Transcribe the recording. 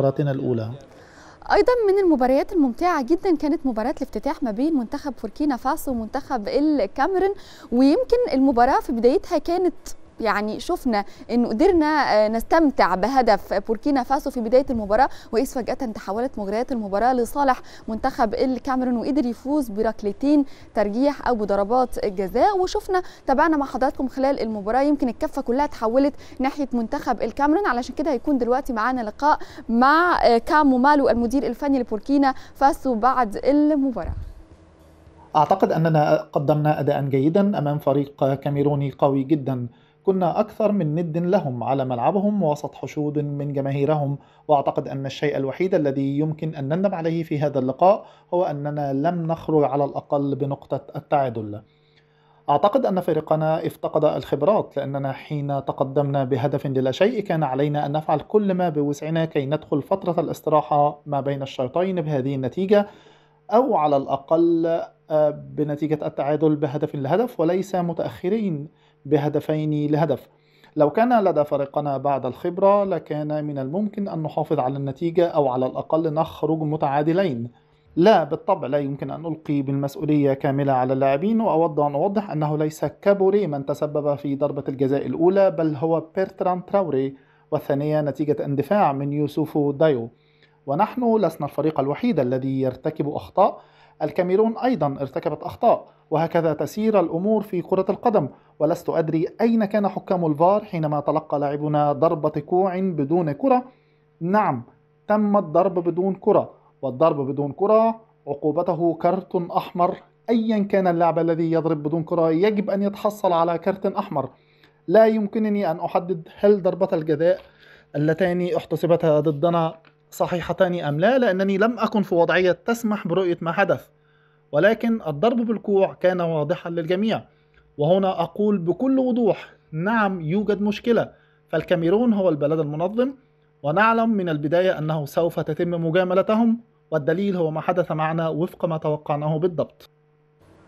مباراتنا الأولى ايضا من المباريات الممتعه جدا كانت مباراه الافتتاح ما بين منتخب بوركينا فاسو ومنتخب الكاميرون ويمكن المباراه في بدايتها كانت يعني شفنا انه قدرنا آه، نستمتع بهدف بوركينا فاسو في بدايه المباراه واذ فجاه تحولت مجريات المباراه لصالح منتخب الكاميرون وقدر يفوز بركلتين ترجيح او بضربات جزاء وشفنا تابعنا مع حضراتكم خلال المباراه يمكن الكفه كلها تحولت ناحيه منتخب الكاميرون علشان كده هيكون دلوقتي معانا لقاء مع آه، كامو مالو المدير الفني لبوركينا فاسو بعد المباراه أعتقد أننا قدمنا أداء جيدا أمام فريق كاميروني قوي جدا كنا أكثر من ند لهم على ملعبهم وسط حشود من جماهيرهم وأعتقد أن الشيء الوحيد الذي يمكن أن نندم عليه في هذا اللقاء هو أننا لم نخرج على الأقل بنقطة التعادل أعتقد أن فريقنا افتقد الخبرات لأننا حين تقدمنا بهدف للا شيء كان علينا أن نفعل كل ما بوسعنا كي ندخل فترة الاستراحة ما بين الشيطين بهذه النتيجة أو على الأقل بنتيجة التعادل بهدف لهدف وليس متأخرين بهدفين لهدف لو كان لدى فريقنا بعد الخبرة لكان من الممكن أن نحافظ على النتيجة أو على الأقل نخرج متعادلين لا بالطبع لا يمكن أن ألقي بالمسؤولية كاملة على اللاعبين وأود أن أوضح أنه ليس كابوري من تسبب في ضربة الجزاء الأولى بل هو بيرتران تراوري والثانية نتيجة اندفاع من يوسف دايو ونحن لسنا الفريق الوحيد الذي يرتكب أخطاء الكاميرون أيضا ارتكبت أخطاء وهكذا تسير الأمور في كرة القدم ولست أدري أين كان حكام الفار حينما تلقى لاعبنا ضربة كوع بدون كرة نعم تم الضرب بدون كرة والضرب بدون كرة عقوبته كرت أحمر أيا كان اللاعب الذي يضرب بدون كرة يجب أن يتحصل على كرت أحمر لا يمكنني أن أحدد هل ضربة الجزاء اللتان احتسبتا ضدنا صحيحتان أم لا لأنني لم أكن في وضعية تسمح برؤية ما حدث ولكن الضرب بالكوع كان واضحا للجميع وهنا أقول بكل وضوح نعم يوجد مشكلة فالكاميرون هو البلد المنظم ونعلم من البداية أنه سوف تتم مجاملتهم والدليل هو ما حدث معنا وفق ما توقعناه بالضبط